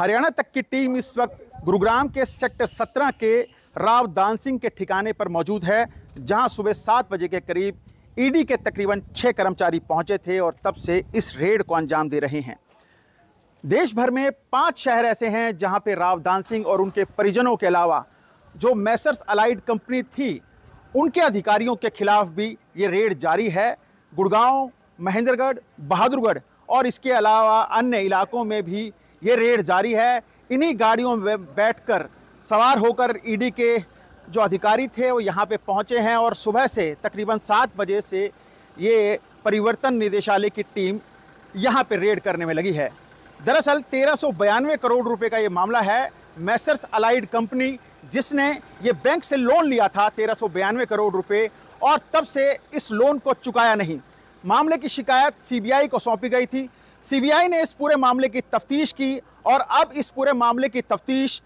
हरियाणा तक की टीम इस वक्त गुरुग्राम के सेक्टर सत्रह के राव दान सिंह के ठिकाने पर मौजूद है जहां सुबह सात बजे के करीब ईडी के तकरीबन छः कर्मचारी पहुंचे थे और तब से इस रेड को अंजाम दे रहे हैं देश भर में पांच शहर ऐसे हैं जहां पे राव दान सिंह और उनके परिजनों के अलावा जो मैसर्स अलाइड कंपनी थी उनके अधिकारियों के खिलाफ भी ये रेड जारी है गुड़गांव महेंद्रगढ़ बहादुरगढ़ और इसके अलावा अन्य इलाकों में भी ये रेड जारी है इन्हीं गाड़ियों में बैठकर सवार होकर ईडी e के जो अधिकारी थे वो यहाँ पे पहुँचे हैं और सुबह से तकरीबन सात बजे से ये परिवर्तन निदेशालय की टीम यहाँ पे रेड करने में लगी है दरअसल तेरह सौ बयानवे करोड़ रुपए का ये मामला है मैसर्स अलाइड कंपनी जिसने ये बैंक से लोन लिया था तेरह सौ बयानवे करोड़ रुपए और तब से इस लोन को चुकाया नहीं मामले की शिकायत सीबीआई को सौंपी गई थी सीबीआई ने इस पूरे मामले की तफ्तीश की और अब इस पूरे मामले की तफ्तीश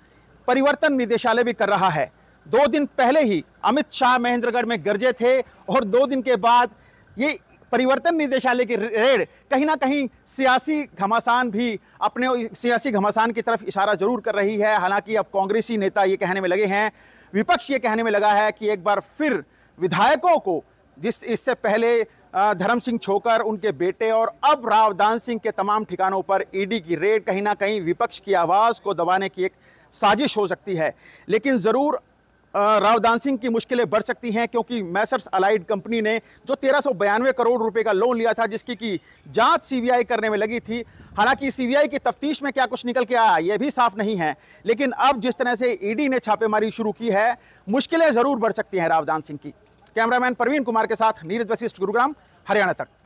परिवर्तन निदेशालय भी कर रहा है दो दिन पहले ही अमित शाह महेंद्रगढ़ में गरजे थे और दो दिन के बाद ये परिवर्तन निदेशालय की रेड कहीं ना कहीं सियासी घमासान भी अपने सियासी घमासान की तरफ इशारा जरूर कर रही है हालांकि अब कांग्रेसी नेता ये कहने में लगे हैं विपक्ष ये कहने में लगा है कि एक बार फिर विधायकों को जिस इससे पहले धर्म सिंह छोकर उनके बेटे और अब रावदान सिंह के तमाम ठिकानों पर ईडी e की रेड कहीं ना कहीं विपक्ष की आवाज़ को दबाने की एक साजिश हो सकती है लेकिन ज़रूर रावदान सिंह की मुश्किलें बढ़ सकती हैं क्योंकि मैसर्स अलाइड कंपनी ने जो तेरह सौ बयानवे करोड़ रुपए का लोन लिया था जिसकी की जांच सीबीआई करने में लगी थी हालांकि सीबीआई की तफ्तीश में क्या कुछ निकल के आया यह भी साफ नहीं है लेकिन अब जिस तरह से ईडी e ने छापेमारी शुरू की है मुश्किलें ज़रूर बढ़ सकती हैं रावदान सिंह की कैमरामैन प्रवीण कुमार के साथ नीरज वशिष्ठ गुरुग्राम हरियाणा तक